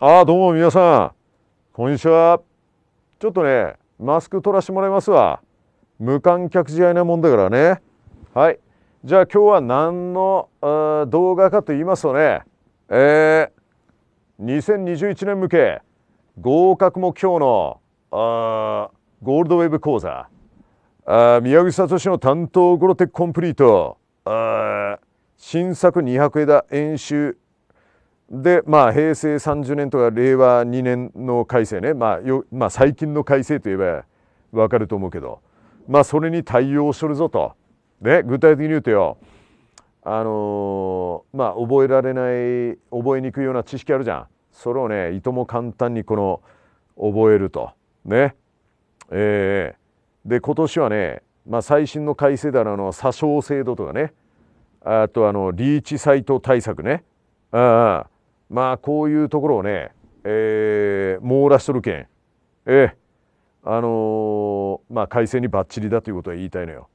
あどうも皆さんこんにちはちょっとねマスク取らしてもらいますわ無観客試合なもんだからねはいじゃあ今日は何の動画かと言いますとねえー、2021年向け合格目標のあーゴールドウェブ講座あ宮口聡の担当ゴロテックコンプリートあー新作200枝演習でまあ平成30年とか令和2年の改正ね、まあ、よまあ最近の改正といえば分かると思うけど、まあ、それに対応しとるぞと、ね、具体的に言うとよあのー、まあ覚えられない覚えにくいような知識あるじゃんそれをねいとも簡単にこの覚えるとねえー、で今年はね、まあ、最新の改正であの詐称制度とかねあとあのリーチサイト対策ねああまあこういうところをね、えー、網羅しとるけん、えー、あのー、まあ改正にバッチリだということは言いたいのよ。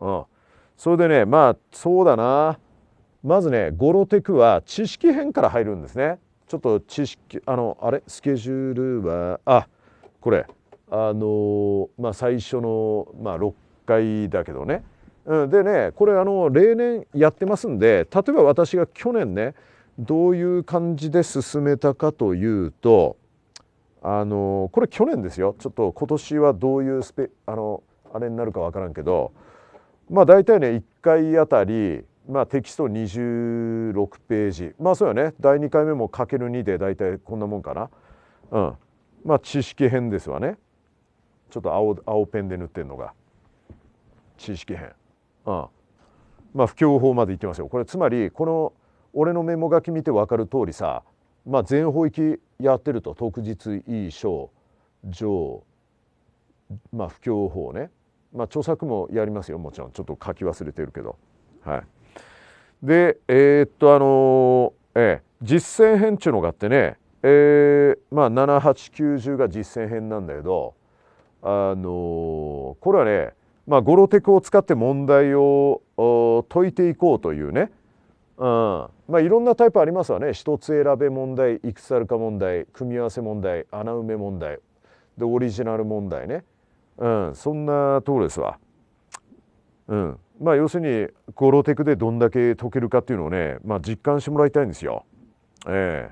うん、それでねまあそうだなまずねゴロテクは知識編から入るんですね。ちょっと知識あのあれスケジュールはあこれあのまあ最初の、まあ、6回だけどね、うん、でねこれあの例年やってますんで例えば私が去年ねどういう感じで進めたかというとあのこれ去年ですよちょっと今年はどういうスペあのあれになるか分からんけどまあ大体ね1回あたり、まあ、テキスト26ページまあそうよね第2回目もかける2で大体こんなもんかな。うん、まあ知識編ですわねちょっと青青ペンで塗ってるのが知識編、うん、まあ不況法までいってますよこれつまりこの俺のメモ書き見て分かる通りさ、まあ、全方域やってると特実いい章上まあ不況法ね、まあ、著作もやりますよもちろんちょっと書き忘れてるけどはいでえー、っとあのえ実践編っちゅうのがあってねえー、まあ7890が実践編なんだけどあのこれはねまあ、語呂テクを使って問題を解いていこうというね、うん、まあ、いろんなタイプありますわね一つ選べ問題いくつあるか問題組み合わせ問題穴埋め問題でオリジナル問題ね、うん、そんなとこですわ。うんまあ、要するにゴロテクでどんだけ解けるかっていうのをね、まあ、実感してもらいたいんですよ。え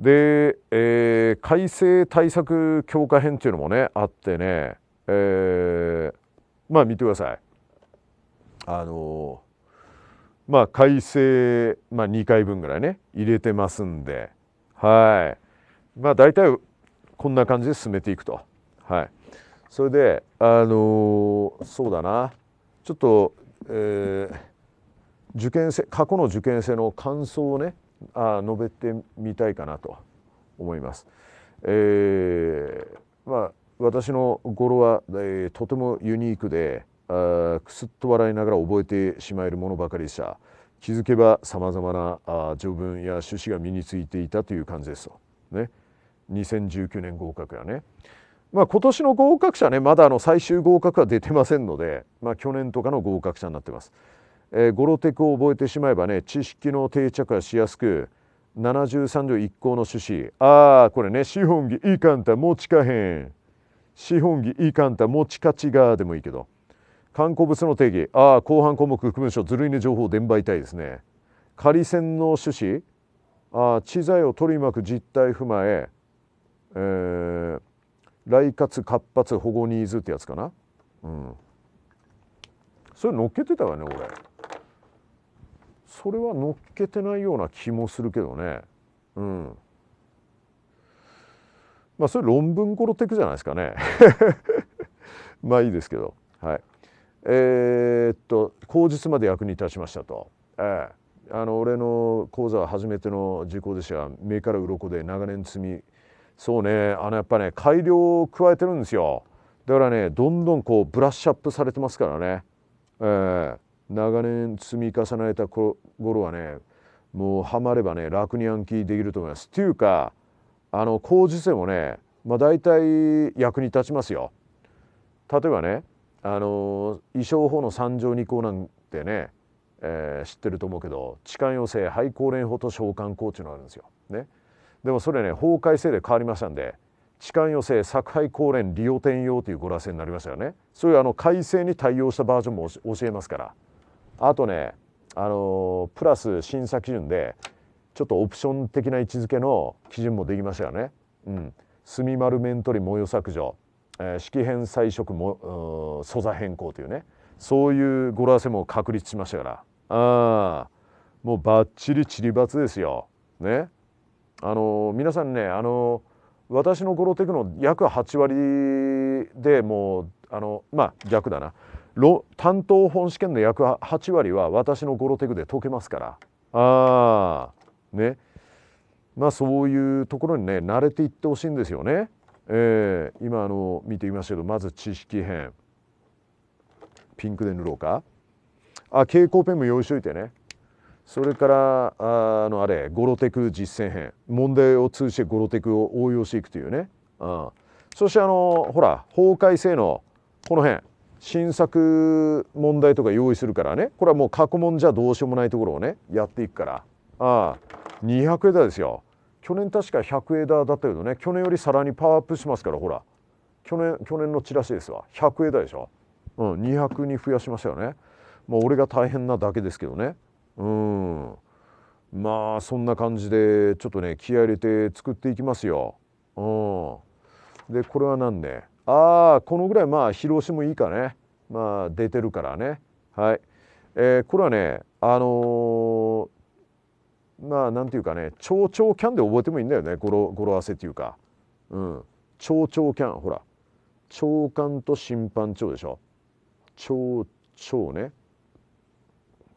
ー、で、えー、改正対策強化編っていうのもねあってね、えー、まあ見てください。あのーまあ改正、まあ、2回分ぐらいね入れてますんではいまあ大体こんな感じで進めていくとはいそれであのー、そうだなちょっと、えー、受験生過去の受験生の感想をねあ述べてみたいかなと思います。えー、まあ私の語呂は、えー、とてもユニークで、あくすっと笑いながら覚えてしまえるものばかりでした気づけばさまざまなあ条文や趣旨が身についていたという感じですとね2019年合格やねまあ今年の合格者ねまだあの最終合格は出てませんので、まあ、去年とかの合格者になってます、えー、ゴロテクを覚えてしまえばね知識の定着がしやすく73条1項の趣旨ああこれね資本義いいかんた持ちかへん資本義いいかんた持ちかちがでもいいけど観光物の定義ああ後半項目区分書ずるいね情報伝媒体ですね仮線の趣旨ああ知財を取り巻く実態踏まええー、来活活発保護ニーズってやつかなうんそれ乗っけてたわね俺それは乗っけてないような気もするけどねうんまあそれ論文頃テクじゃないですかね まあいいですけどはいえー、っと口実まで役に立ちましたと。ええー、あの俺の講座は初めての受講でしたが目から鱗で長年積みそうねあのやっぱね改良を加えてるんですよだからねどんどんこうブラッシュアップされてますからね、えー、長年積み重ねた頃はねもうハマればね楽に暗記できると思います。っていうかあの工事生もね、まあ、大体役に立ちますよ。例えばねあの衣装法の三条二項なんてね、えー、知ってると思うけど痴漢要請廃校連法と召喚校っていうのがあるんですよ。ね、でもそれね法改正で変わりましたんで痴漢要請作廃校連利用転用というごらせになりましたよねそういうあの改正に対応したバージョンも教えますからあとねあのプラス審査基準でちょっとオプション的な位置づけの基準もできましたよね。うん、墨丸面取り模様削除え式変彩色も素材変更というねそういう語呂合わせも確立しましたからああもうバッチリちりばつですよ。ね。あの皆さんねあの私のゴロテクノ約8割でもうあのまあ逆だな担当本試験の約8割は私のゴロテクで解けますからああねまあそういうところにね慣れていってほしいんですよね。えー、今あの見てみましたけどまず知識編ピンクで塗ろうかあ蛍光ペンも用意しといてねそれからあのあれゴロテク実践編問題を通じてゴロテクを応用していくというね、うん、そしてあのほら法改正のこの辺新作問題とか用意するからねこれはもう過去問じゃどうしようもないところをねやっていくからああ200枝ですよ去年確か100枝だったけどね去年よりさらにパワーアップしますからほら去年去年のチラシですわ100枝でしょ、うん、200に増やしましたよねまあ俺が大変なだけですけどねうんまあそんな感じでちょっとね気合入れて作っていきますよ。うん、でこれは何ねああこのぐらいまあ広しもいいかねまあ出てるからねはい。えー、これはねあのーまあんていうかね超超キャンで覚えてもいいんだよね語呂語呂合わせっていうか、うん、超超キャンほら長官と審判長でしょ超超ね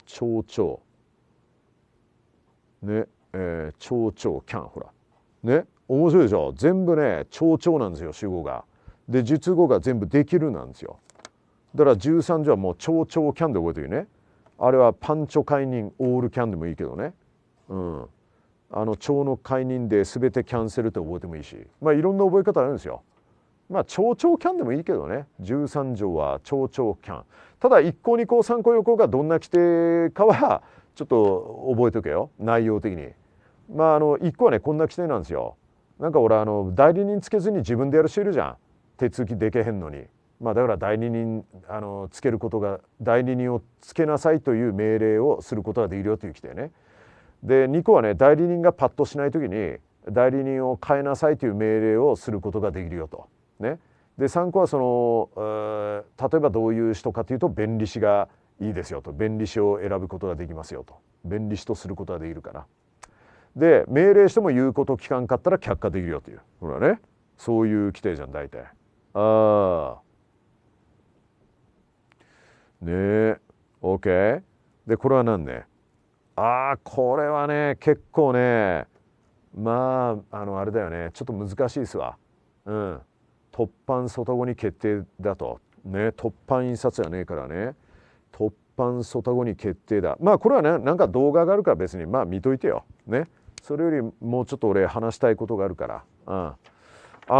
超超ねえー、超超キャンほらね面白いでしょ全部ね超超なんですよ主語がで術語が全部できるなんですよだから13条はもう超超キャンで覚えてるねあれはパンチョ解任オールキャンでもいいけどねうん、あの町の解任で全てキャンセルって覚えてもいいしまあいろんな覚え方あるんですよ。まあ町長キャンでもいいけどね13条は町長キャンただ向項こ項参項4項がどんな規定かはちょっと覚えておけよ内容的に。まああの一個はねこんな規定なんですよ。なんか俺あの代理人つけずに自分でやる人いるじゃん手続きでけへんのに。まあ、だから代理人あのつけることが代理人をつけなさいという命令をすることができるよという規定ね。で2個はね代理人がパッとしない時に代理人を変えなさいという命令をすることができるよと。ね、で3個はその、え例えばどういう人かというと弁理士がいいですよと弁理士を選ぶことができますよと弁理士とすることができるからで命令しても言うこと聞かんかったら却下できるよというほらねそういう規定じゃん大体。あねえ OK でこれは何ねああこれはね結構ねまああのあれだよねちょっと難しいですわうん突版外語に決定だとね突版印刷じゃねえからね突版外語に決定だまあこれはねなんか動画があるから別にまあ見といてよねそれよりもうちょっと俺話したいことがあるからうんあ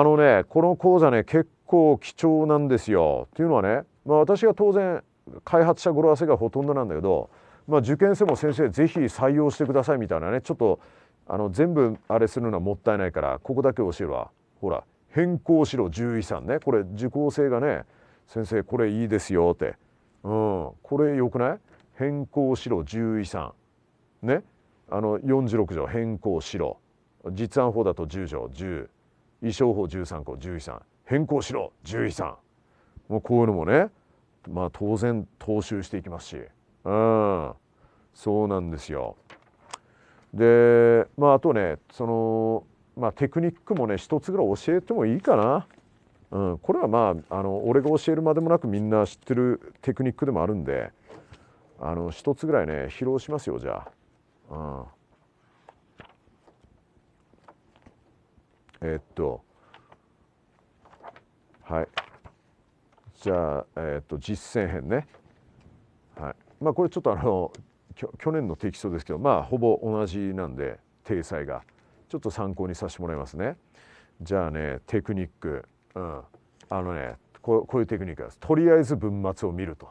のねこの講座ね結構貴重なんですよっていうのはね、まあ、私が当然開発者語呂合わせがほとんどなんだけどまあ、受験生も先生ぜひ採用してくださいみたいなねちょっとあの全部あれするのはもったいないからここだけ教えるわほら変更しろ獣医さんねこれ受講生がね先生これいいですよって、うん、これよくない変更しろ獣医さんねあの46条変更しろ実案法だと10条10衣装法13項獣医さん変更しろ獣医さんもうこういうのもねまあ当然踏襲していきますし。うんそうなんですよ。でまああとねその、まあ、テクニックもね一つぐらい教えてもいいかな。うん、これはまああの俺が教えるまでもなくみんな知ってるテクニックでもあるんであの一つぐらいね披露しますよじゃあ。うん、えー、っとはいじゃあ、えー、っと実践編ね。まあ、これちょっとあの 去年のテキストですけどまあほぼ同じなんで体裁がちょっと参考にさせてもらいますね。じゃあねテクニック、うん、あのねこういうテクニックですとりあえず文末を見ると。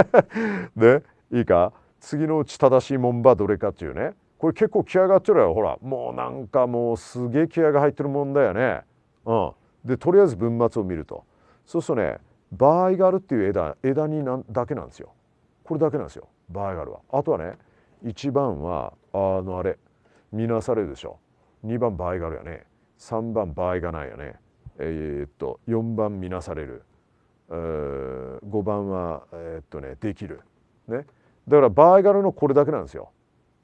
ねいいか次のうち正しいもんどれかっていうねこれ結構気合がってるよほらもうなんかもうすげえ気合が入ってるもんだよね。うん、でとりあえず文末を見るとそうするとね場合があるっていう枝枝になんだけなんですよ。これだけなんですよバイガルはあとはね1番はあのあれ見なされるでしょ2番バイガルやね3番バイガないやねえー、っと4番見なされる、えー、5番はえー、っとねできるねだからバイガルのこれだけなんですよ、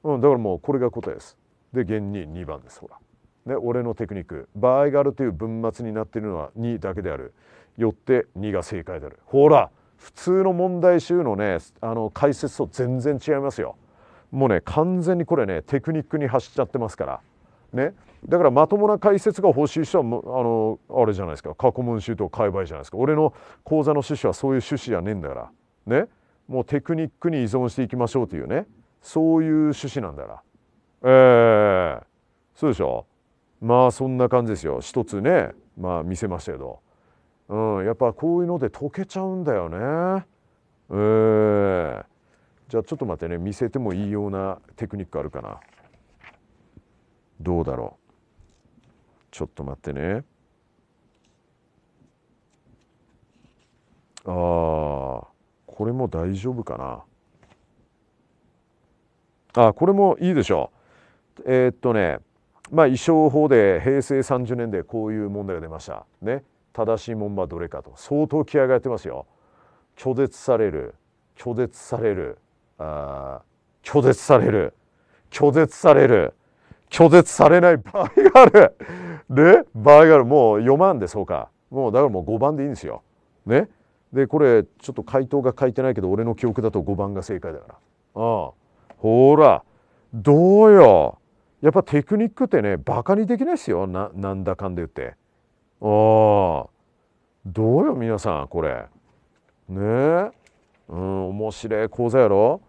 うん、だからもうこれが答えですで現に2番ですほらね、俺のテクニックバイガルという文末になっているのは2だけであるよって2が正解であるほら普通の問題集のねあの解説と全然違いますよ。もうね完全にこれねテクニックに走っちゃってますからねだからまともな解説が欲しい人はあのあれじゃないですか過去問集と買えばいいじゃないですか俺の講座の趣旨はそういう趣旨じゃねえんだからねもうテクニックに依存していきましょうというねそういう趣旨なんだからええー、そうでしょまあそんな感じですよ一つねまあ見せましたけど。うん、やっぱこういうので溶けちゃうんだよね。えー、じゃあちょっと待ってね見せてもいいようなテクニックあるかなどうだろうちょっと待ってねああこれも大丈夫かなあこれもいいでしょうえー、っとねまあ衣装法で平成30年でこういう問題が出ましたね正しいもんはどれかと相当気合がやってますよ。拒絶される拒絶されるあ拒絶される拒絶される拒絶されない場合がある。ね場合があるもう4万でそうかもうだからもう5番でいいんですよ。ねでこれちょっと回答が書いてないけど俺の記憶だと5番が正解だから。ああほらどうよやっぱテクニックってねバカにできないですよななんだかんで言って。どうよ皆さんこれ。ねえ。うん面白い講座やろ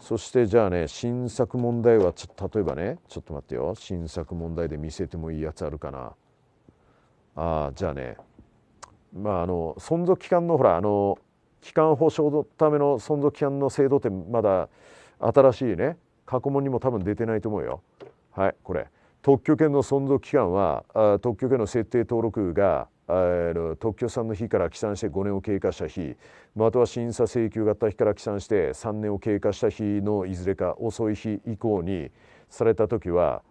そしてじゃあね新作問題はちょ例えばねちょっと待ってよ新作問題で見せてもいいやつあるかなあじゃあねまああの存続期間のほらあの期間保障のための存続期間の制度ってまだ新しいね過去問にも多分出てないと思うよはいこれ特許権の存続期間は特許権の設定登録が特許さんの日から起算して5年を経過した日または審査請求があった日から起算して3年を経過した日のいずれか遅い日以降にされた時は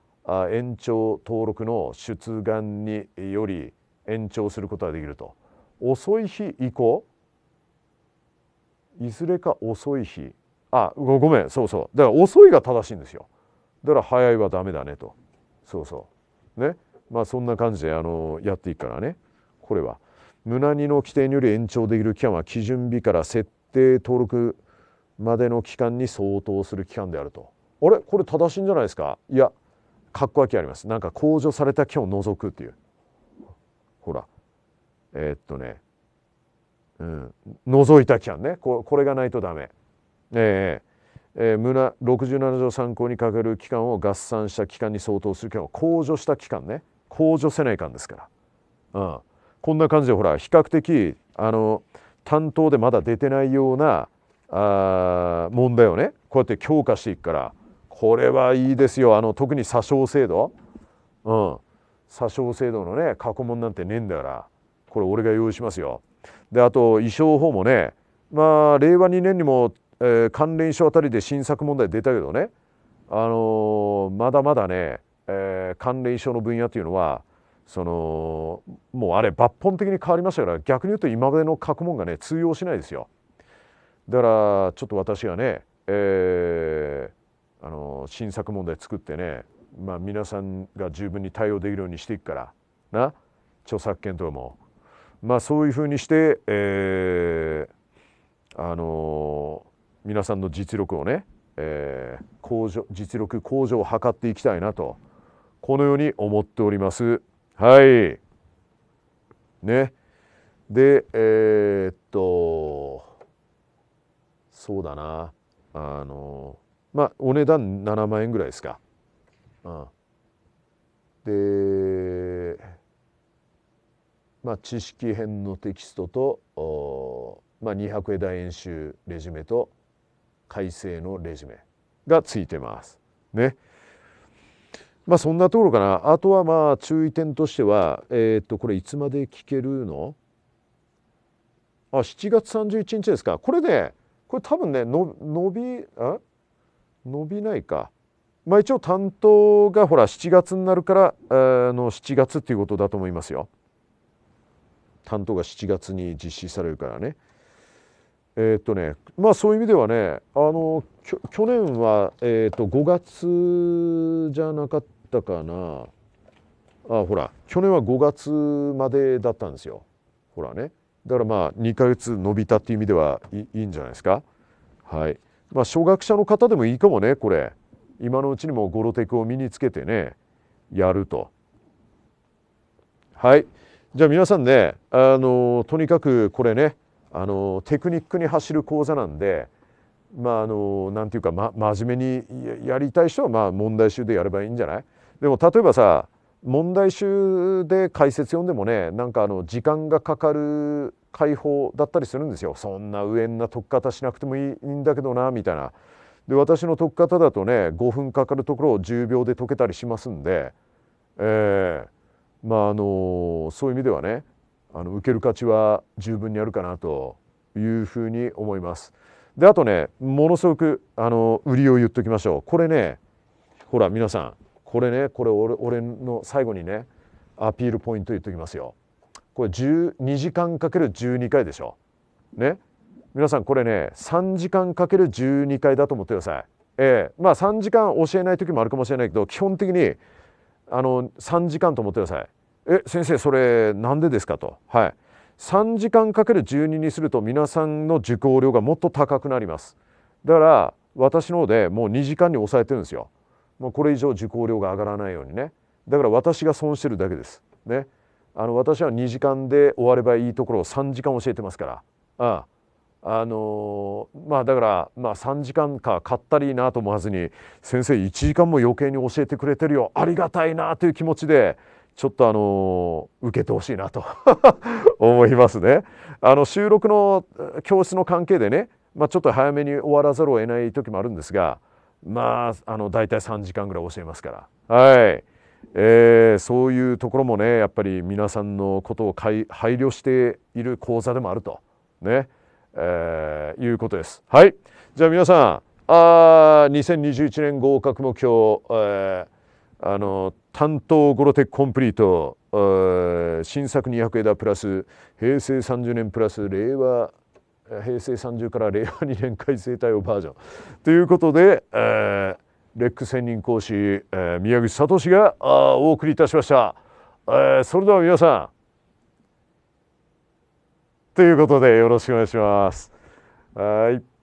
延長登録の出願により延長することができると遅い日以降いずれか遅い日あごめんそうそうだから遅いが正しいんですよだから早いはダメだねと。そうそうねまあそんな感じであのやっていくからねこれは胸にの規定により延長できる期間は基準日から設定登録までの期間に相当する期間であるとあれこれ正しいんじゃないですかいやかっこわけありますなんか控除された期間を除くっていうほらえー、っとねうん除いた期間ねここれがないとダメええー村67条参考にかける期間を合算した期間に相当する期間を控除した期間ね控除せない間ですから、うん、こんな感じでほら比較的あの担当でまだ出てないようなあ問題をねこうやって強化していくからこれはいいですよあの特に詐称制度、うん、詐称制度のね過去問なんてねえんだからこれ俺が用意しますよ。であと衣装法もねまあ令和2年にもえー、関連書あたりで新作問題出たけどね、あのー、まだまだね、えー、関連書の分野というのはそのもうあれ抜本的に変わりましたから逆に言うと今までの過去問がね通用しないですよ。だからちょっと私がね、えー、あの新作問題作ってね、まあ、皆さんが十分に対応できるようにしていくからな著作権とかも、まあ、そういうふうにして、えー、あの皆さんの実力をね、えー、向上実力向上を図っていきたいなとこのように思っております。はいねでえー、っとそうだなあのまあお値段7万円ぐらいですか。うん、でまあ知識編のテキストとまあ、200絵大演習レジュメと改正のレジュメがついてます。ね。まあそんなところかな。あとはまあ注意点としては、えっ、とこれいつまで聞けるのあ7月31日ですか。これねこれ多分ねの伸びあ伸びないか。まあ一応担当がほら7月になるからあの7月っていうことだと思いますよ。担当が7月に実施されるからね。えっとねまあそういう意味ではねあの去年は、えー、と5月じゃなかったかなあほら去年は5月までだったんですよほらねだからまあ2ヶ月伸びたっていう意味ではいいいんじゃないですかはいまあ初学者の方でもいいかもねこれ今のうちにもゴロテクを身につけてねやるとはいじゃあ皆さんねあのとにかくこれねあのテクニックに走る講座なんでまああのなんていうか、ま、真面目にやりたい人はまあ問題集でやればいいんじゃないでも例えばさ問題集で解説読んでもねなんかあの時間がかかる解放だったりするんですよそんな上んな解き方しなくてもいいんだけどなみたいな。で私の解き方だとね5分かかるところを10秒で解けたりしますんで、えー、まああのそういう意味ではねあの受ける価値は十分にあるかなというふうに思います。であとねものすごくあの売りを言っときましょうこれねほら皆さんこれねこれ俺俺の最後にねアピールポイント言っときますよ。これ2時間かける12回でしょ。ね皆さんこれね3時間かける12回だと思ってください。えー、まあ3時間教えない時もあるかもしれないけど基本的にあの3時間と思ってください。え先生それなんでですかと、はい、3時間かける12にすると皆さんの受講料がもっと高くなりますだから私の方でもう2時間に抑えてるんですよもうこれ以上受講料が上がらないようにねだから私が損してるだけですねあの私は2時間で終わればいいところを3時間教えてますからあああのー、まあだからまあ3時間か買ったりいいなと思わずに先生1時間も余計に教えてくれてるよありがたいなという気持ちでちょっとあの受けてほしいなと 思いますね。あの収録の教室の関係でね、まあ、ちょっと早めに終わらざるを得ない時もあるんですが、まあ、あの大体3時間ぐらい教えますから、はいえー、そういうところもねやっぱり皆さんのことを配慮している講座でもあると、ねえー、いうことです。はい、じゃあ皆さんあ2021年合格目標、えー、あの担当ゴロテックコンプリート新作200枝プラス平成30年プラス令和平成30から 令和2年改正対応バージョンということで、えー、レック専任講師、えー、宮口聡があお送りいたしました、えー、それでは皆さんということでよろしくお願いしますはい。